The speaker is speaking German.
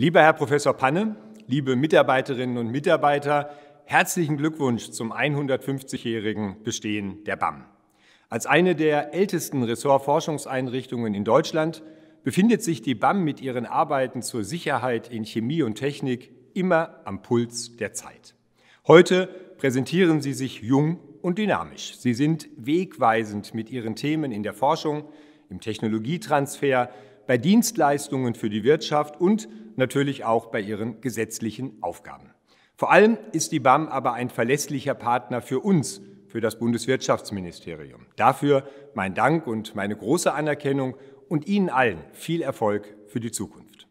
Lieber Herr Professor Panne, liebe Mitarbeiterinnen und Mitarbeiter, herzlichen Glückwunsch zum 150-jährigen Bestehen der BAM. Als eine der ältesten Ressortforschungseinrichtungen in Deutschland befindet sich die BAM mit ihren Arbeiten zur Sicherheit in Chemie und Technik immer am Puls der Zeit. Heute präsentieren sie sich jung und dynamisch. Sie sind wegweisend mit ihren Themen in der Forschung, im Technologietransfer bei Dienstleistungen für die Wirtschaft und natürlich auch bei ihren gesetzlichen Aufgaben. Vor allem ist die BAM aber ein verlässlicher Partner für uns, für das Bundeswirtschaftsministerium. Dafür mein Dank und meine große Anerkennung und Ihnen allen viel Erfolg für die Zukunft.